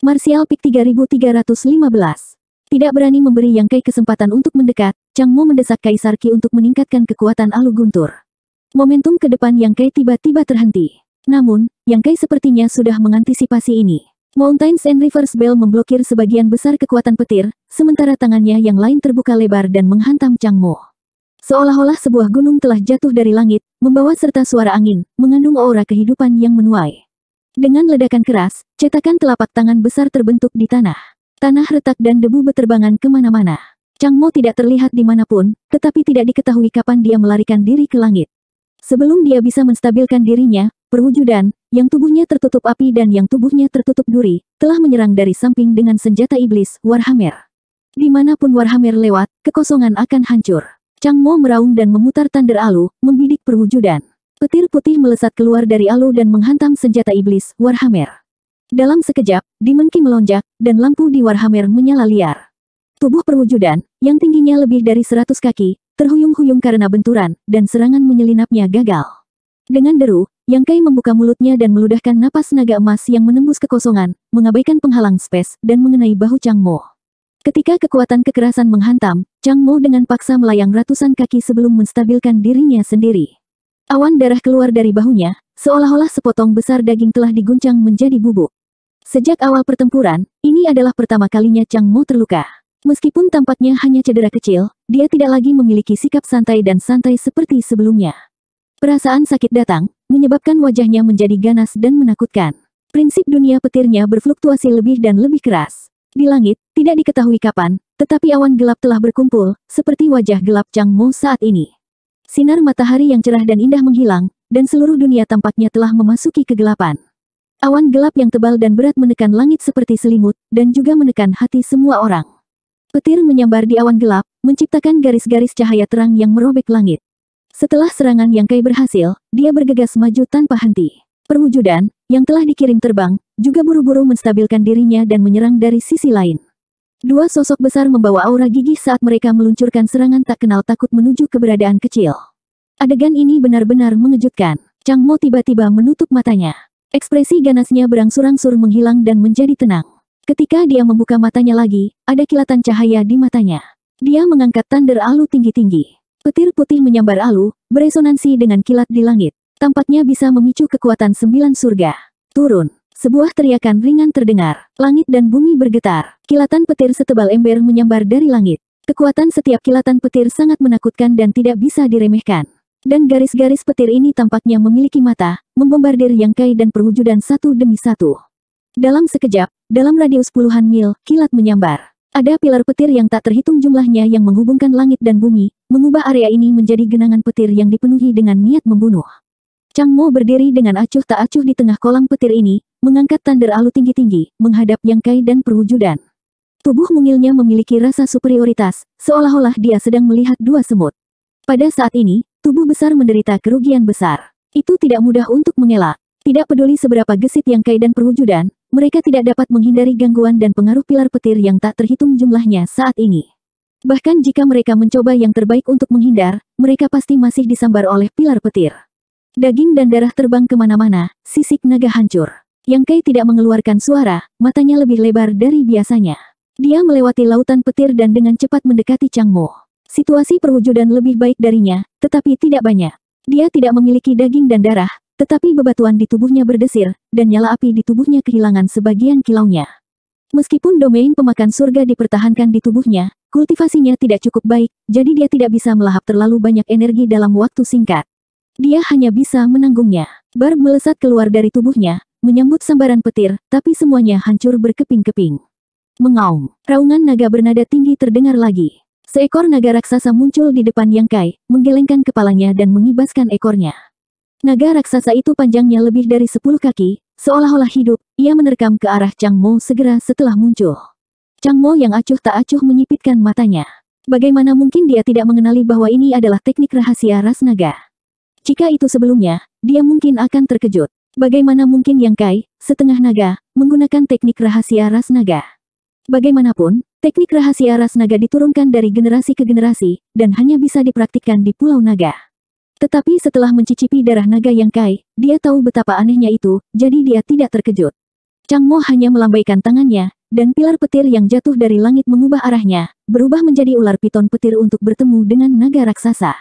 Martial Pick 3315. Tidak berani memberi Yang Kai kesempatan untuk mendekat, Chang Mo mendesak Kaisar Qi untuk meningkatkan kekuatan Alu Guntur. Momentum ke depan Yang Kai tiba-tiba terhenti. Namun, Yang Kai sepertinya sudah mengantisipasi ini. Mountains and Rivers Bell memblokir sebagian besar kekuatan petir, sementara tangannya yang lain terbuka lebar dan menghantam Chang Mo. Seolah-olah sebuah gunung telah jatuh dari langit, membawa serta suara angin, mengandung aura kehidupan yang menuai. Dengan ledakan keras, cetakan telapak tangan besar terbentuk di tanah. Tanah retak dan debu berterbangan kemana-mana. Chang Mo tidak terlihat di dimanapun, tetapi tidak diketahui kapan dia melarikan diri ke langit. Sebelum dia bisa menstabilkan dirinya, perwujudan, yang tubuhnya tertutup api dan yang tubuhnya tertutup duri, telah menyerang dari samping dengan senjata iblis, Warhammer. Dimanapun Warhammer lewat, kekosongan akan hancur. Chang Mo meraung dan memutar Thunder Alu, membidik perwujudan. Petir putih melesat keluar dari Alu dan menghantam senjata iblis, Warhammer. Dalam sekejap, Dimenki melonjak, dan lampu di Warhammer menyala liar. Tubuh perwujudan, yang tingginya lebih dari seratus kaki, terhuyung-huyung karena benturan, dan serangan menyelinapnya gagal. Dengan deru, Yang Kai membuka mulutnya dan meludahkan napas naga emas yang menembus kekosongan, mengabaikan penghalang space, dan mengenai bahu Chang Mo. Ketika kekuatan kekerasan menghantam, Chang Mo dengan paksa melayang ratusan kaki sebelum menstabilkan dirinya sendiri. Awan darah keluar dari bahunya, seolah-olah sepotong besar daging telah diguncang menjadi bubuk. Sejak awal pertempuran, ini adalah pertama kalinya Chang Mo terluka. Meskipun tampaknya hanya cedera kecil, dia tidak lagi memiliki sikap santai dan santai seperti sebelumnya. Perasaan sakit datang, menyebabkan wajahnya menjadi ganas dan menakutkan. Prinsip dunia petirnya berfluktuasi lebih dan lebih keras. Di langit, tidak diketahui kapan, tetapi awan gelap telah berkumpul, seperti wajah gelap Chang Mo saat ini. Sinar matahari yang cerah dan indah menghilang, dan seluruh dunia tampaknya telah memasuki kegelapan. Awan gelap yang tebal dan berat menekan langit seperti selimut, dan juga menekan hati semua orang. Petir menyambar di awan gelap, menciptakan garis-garis cahaya terang yang merobek langit. Setelah serangan yang Kai berhasil, dia bergegas maju tanpa henti. Perwujudan, yang telah dikirim terbang, juga buru-buru menstabilkan dirinya dan menyerang dari sisi lain. Dua sosok besar membawa aura gigih saat mereka meluncurkan serangan tak kenal takut menuju keberadaan kecil. Adegan ini benar-benar mengejutkan. Chang Mo tiba-tiba menutup matanya. Ekspresi ganasnya berangsur-angsur menghilang dan menjadi tenang. Ketika dia membuka matanya lagi, ada kilatan cahaya di matanya. Dia mengangkat thunder alu tinggi-tinggi. Petir putih menyambar alu, beresonansi dengan kilat di langit. Tampaknya bisa memicu kekuatan sembilan surga. Turun. Sebuah teriakan ringan terdengar. Langit dan bumi bergetar. Kilatan petir setebal ember menyambar dari langit. Kekuatan setiap kilatan petir sangat menakutkan dan tidak bisa diremehkan. Dan garis-garis petir ini tampaknya memiliki mata, membombardir yang kai dan perwujudan satu demi satu. Dalam sekejap, dalam radius puluhan mil, kilat menyambar. Ada pilar petir yang tak terhitung jumlahnya yang menghubungkan langit dan bumi, mengubah area ini menjadi genangan petir yang dipenuhi dengan niat membunuh. Chang Mo berdiri dengan acuh tak acuh di tengah kolam petir ini, mengangkat tandar alu tinggi-tinggi, menghadap Yang Kai dan perwujudan. Tubuh mungilnya memiliki rasa superioritas, seolah-olah dia sedang melihat dua semut. Pada saat ini, tubuh besar menderita kerugian besar. Itu tidak mudah untuk mengelak. Tidak peduli seberapa gesit Yang Kai dan perwujudan, mereka tidak dapat menghindari gangguan dan pengaruh pilar petir yang tak terhitung jumlahnya saat ini. Bahkan jika mereka mencoba yang terbaik untuk menghindar, mereka pasti masih disambar oleh pilar petir. Daging dan darah terbang kemana-mana, sisik naga hancur. Yang Kai tidak mengeluarkan suara, matanya lebih lebar dari biasanya. Dia melewati lautan petir dan dengan cepat mendekati Chang Mo. Situasi perwujudan lebih baik darinya, tetapi tidak banyak. Dia tidak memiliki daging dan darah, tetapi bebatuan di tubuhnya berdesir, dan nyala api di tubuhnya kehilangan sebagian kilaunya. Meskipun domain pemakan surga dipertahankan di tubuhnya, kultivasinya tidak cukup baik, jadi dia tidak bisa melahap terlalu banyak energi dalam waktu singkat. Dia hanya bisa menanggungnya. Barb melesat keluar dari tubuhnya, menyambut sambaran petir, tapi semuanya hancur berkeping-keping. Mengaum, raungan naga bernada tinggi terdengar lagi. Seekor naga raksasa muncul di depan Yang Kai, menggelengkan kepalanya dan mengibaskan ekornya. Naga raksasa itu panjangnya lebih dari sepuluh kaki, seolah-olah hidup, ia menerkam ke arah Chang Mo segera setelah muncul. Chang Mo yang acuh tak acuh menyipitkan matanya. Bagaimana mungkin dia tidak mengenali bahwa ini adalah teknik rahasia ras naga? Jika itu sebelumnya, dia mungkin akan terkejut. Bagaimana mungkin yang Kai, setengah naga, menggunakan teknik rahasia ras naga? Bagaimanapun, teknik rahasia ras naga diturunkan dari generasi ke generasi, dan hanya bisa dipraktikkan di Pulau Naga. Tetapi setelah mencicipi darah naga yang Kai, dia tahu betapa anehnya itu, jadi dia tidak terkejut. Chang Mo hanya melambaikan tangannya, dan pilar petir yang jatuh dari langit mengubah arahnya, berubah menjadi ular piton petir untuk bertemu dengan naga raksasa.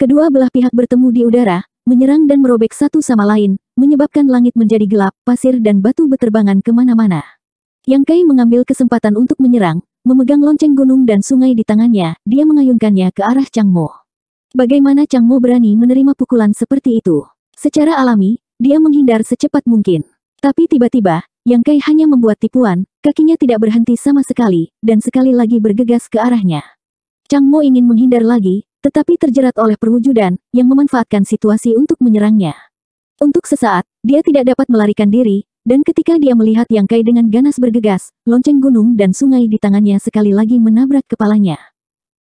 Kedua belah pihak bertemu di udara, menyerang dan merobek satu sama lain, menyebabkan langit menjadi gelap, pasir dan batu berterbangan kemana-mana. Yang Kai mengambil kesempatan untuk menyerang, memegang lonceng gunung dan sungai di tangannya, dia mengayunkannya ke arah Chang Mo. Bagaimana Chang Mo berani menerima pukulan seperti itu? Secara alami, dia menghindar secepat mungkin. Tapi tiba-tiba, Yang Kai hanya membuat tipuan, kakinya tidak berhenti sama sekali, dan sekali lagi bergegas ke arahnya. Chang Mo ingin menghindar lagi, tetapi terjerat oleh perwujudan yang memanfaatkan situasi untuk menyerangnya. Untuk sesaat, dia tidak dapat melarikan diri, dan ketika dia melihat Yang Kai dengan ganas bergegas, lonceng gunung dan sungai di tangannya sekali lagi menabrak kepalanya.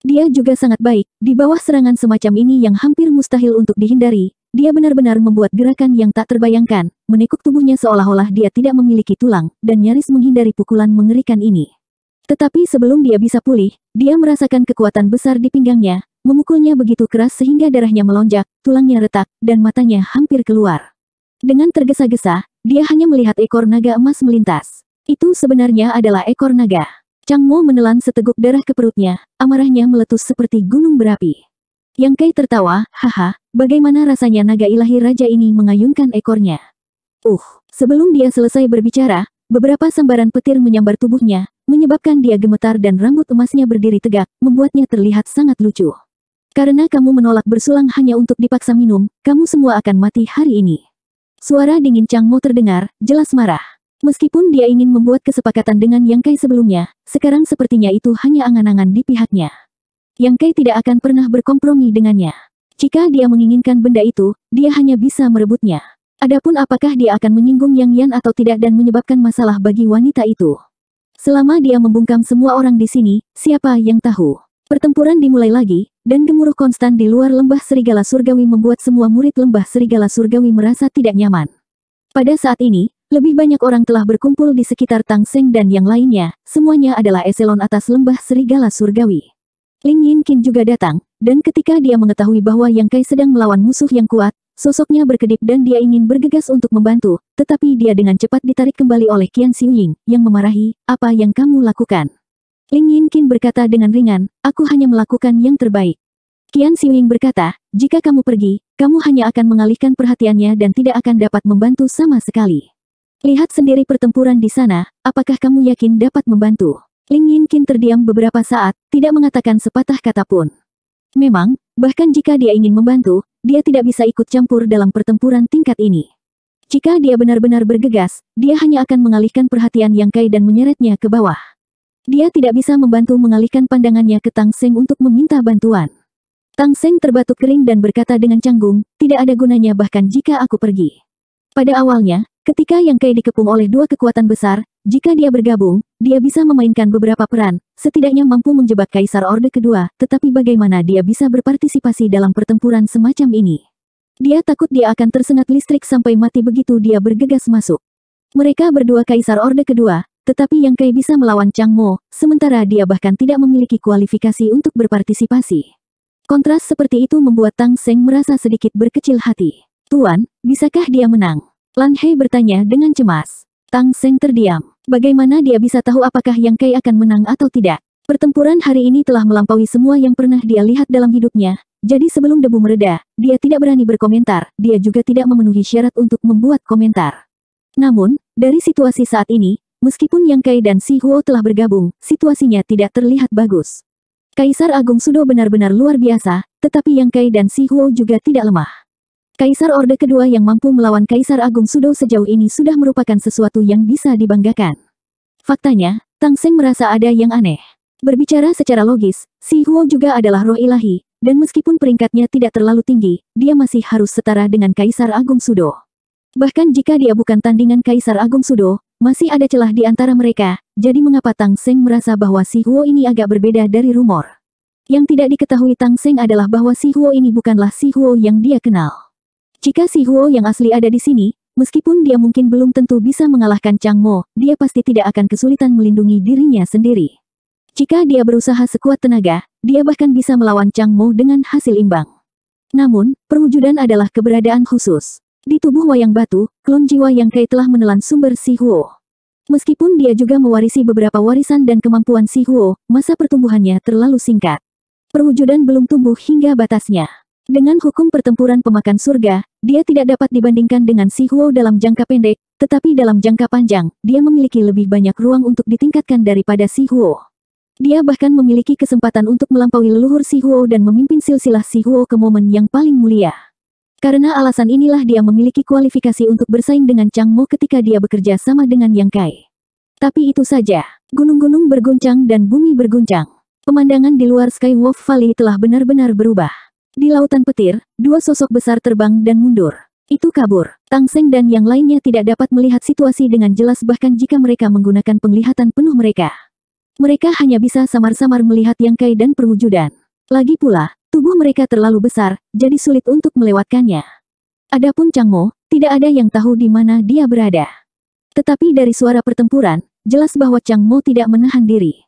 Dia juga sangat baik, di bawah serangan semacam ini yang hampir mustahil untuk dihindari, dia benar-benar membuat gerakan yang tak terbayangkan, menekuk tubuhnya seolah-olah dia tidak memiliki tulang, dan nyaris menghindari pukulan mengerikan ini. Tetapi sebelum dia bisa pulih, dia merasakan kekuatan besar di pinggangnya, memukulnya begitu keras sehingga darahnya melonjak, tulangnya retak, dan matanya hampir keluar. Dengan tergesa-gesa, dia hanya melihat ekor naga emas melintas. Itu sebenarnya adalah ekor naga. Chang Mo menelan seteguk darah ke perutnya, amarahnya meletus seperti gunung berapi. Yang Kai tertawa, haha, bagaimana rasanya naga ilahi raja ini mengayunkan ekornya. Uh, sebelum dia selesai berbicara, beberapa sambaran petir menyambar tubuhnya, menyebabkan dia gemetar dan rambut emasnya berdiri tegak, membuatnya terlihat sangat lucu. Karena kamu menolak bersulang hanya untuk dipaksa minum, kamu semua akan mati hari ini. Suara dingin Chang Mo terdengar, jelas marah. Meskipun dia ingin membuat kesepakatan dengan Yang Kai sebelumnya, sekarang sepertinya itu hanya angan-angan di pihaknya. Yang Kai tidak akan pernah berkompromi dengannya. Jika dia menginginkan benda itu, dia hanya bisa merebutnya. Adapun apakah dia akan menyinggung Yang Yan atau tidak dan menyebabkan masalah bagi wanita itu. Selama dia membungkam semua orang di sini, siapa yang tahu? Pertempuran dimulai lagi, dan gemuruh konstan di luar lembah serigala surgawi membuat semua murid lembah serigala surgawi merasa tidak nyaman. Pada saat ini, lebih banyak orang telah berkumpul di sekitar Tang Seng dan yang lainnya, semuanya adalah eselon atas lembah serigala surgawi. Ling Yin Qin juga datang, dan ketika dia mengetahui bahwa Yang Kai sedang melawan musuh yang kuat, sosoknya berkedip dan dia ingin bergegas untuk membantu, tetapi dia dengan cepat ditarik kembali oleh Qian Xiu Ying, yang memarahi, apa yang kamu lakukan? Ling Yin Qin berkata dengan ringan, aku hanya melakukan yang terbaik. Qian Wing berkata, jika kamu pergi, kamu hanya akan mengalihkan perhatiannya dan tidak akan dapat membantu sama sekali. Lihat sendiri pertempuran di sana, apakah kamu yakin dapat membantu? Ling Yin Qin terdiam beberapa saat, tidak mengatakan sepatah kata pun. Memang, bahkan jika dia ingin membantu, dia tidak bisa ikut campur dalam pertempuran tingkat ini. Jika dia benar-benar bergegas, dia hanya akan mengalihkan perhatian Yang Kai dan menyeretnya ke bawah. Dia tidak bisa membantu mengalihkan pandangannya ke Tang Seng untuk meminta bantuan. Tang Seng terbatuk kering dan berkata dengan canggung, tidak ada gunanya bahkan jika aku pergi. Pada awalnya, ketika Yang Kai dikepung oleh dua kekuatan besar, jika dia bergabung, dia bisa memainkan beberapa peran, setidaknya mampu menjebak Kaisar Orde Kedua, tetapi bagaimana dia bisa berpartisipasi dalam pertempuran semacam ini? Dia takut dia akan tersengat listrik sampai mati begitu dia bergegas masuk. Mereka berdua Kaisar Orde Kedua, tetapi Yang Kai bisa melawan Chang Mo, sementara dia bahkan tidak memiliki kualifikasi untuk berpartisipasi. Kontras seperti itu membuat Tang Seng merasa sedikit berkecil hati. Tuan, bisakah dia menang? Lan Hei bertanya dengan cemas. Tang Seng terdiam. Bagaimana dia bisa tahu apakah Yang Kai akan menang atau tidak? Pertempuran hari ini telah melampaui semua yang pernah dia lihat dalam hidupnya, jadi sebelum debu mereda, dia tidak berani berkomentar, dia juga tidak memenuhi syarat untuk membuat komentar. Namun, dari situasi saat ini, Meskipun Yang Kai dan Si Huo telah bergabung, situasinya tidak terlihat bagus. Kaisar Agung Sudo benar-benar luar biasa, tetapi Yang Kai dan Si Huo juga tidak lemah. Kaisar Orde kedua yang mampu melawan Kaisar Agung Sudo sejauh ini sudah merupakan sesuatu yang bisa dibanggakan. Faktanya, Tang Seng merasa ada yang aneh. Berbicara secara logis, Si Huo juga adalah roh ilahi, dan meskipun peringkatnya tidak terlalu tinggi, dia masih harus setara dengan Kaisar Agung Sudo. Bahkan jika dia bukan tandingan Kaisar Agung Sudo, masih ada celah di antara mereka, jadi mengapa Tang Seng merasa bahwa si Huo ini agak berbeda dari rumor. Yang tidak diketahui Tang Seng adalah bahwa si Huo ini bukanlah si Huo yang dia kenal. Jika si Huo yang asli ada di sini, meskipun dia mungkin belum tentu bisa mengalahkan Chang Mo, dia pasti tidak akan kesulitan melindungi dirinya sendiri. Jika dia berusaha sekuat tenaga, dia bahkan bisa melawan Chang Mo dengan hasil imbang. Namun, perwujudan adalah keberadaan khusus. Di tubuh wayang batu, klon jiwa yang Kei telah menelan sumber Si Huo. Meskipun dia juga mewarisi beberapa warisan dan kemampuan Si Huo, masa pertumbuhannya terlalu singkat. Perwujudan belum tumbuh hingga batasnya. Dengan hukum pertempuran pemakan surga, dia tidak dapat dibandingkan dengan Si Huo dalam jangka pendek, tetapi dalam jangka panjang, dia memiliki lebih banyak ruang untuk ditingkatkan daripada Si Huo. Dia bahkan memiliki kesempatan untuk melampaui leluhur Si Huo dan memimpin silsilah Si Huo ke momen yang paling mulia. Karena alasan inilah dia memiliki kualifikasi untuk bersaing dengan Chang Mo ketika dia bekerja sama dengan Yang Kai. Tapi itu saja, gunung-gunung berguncang dan bumi berguncang. Pemandangan di luar Sky Wolf Valley telah benar-benar berubah. Di lautan petir, dua sosok besar terbang dan mundur. Itu kabur. Tang Seng dan yang lainnya tidak dapat melihat situasi dengan jelas bahkan jika mereka menggunakan penglihatan penuh mereka. Mereka hanya bisa samar-samar melihat Yang Kai dan perwujudan. Lagi pula, Tubuh mereka terlalu besar, jadi sulit untuk melewatkannya. Adapun Chang Mo, tidak ada yang tahu di mana dia berada. Tetapi dari suara pertempuran, jelas bahwa Chang Mo tidak menahan diri.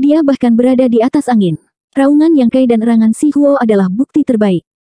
Dia bahkan berada di atas angin. Raungan yang Kai dan erangan Si Huo adalah bukti terbaik.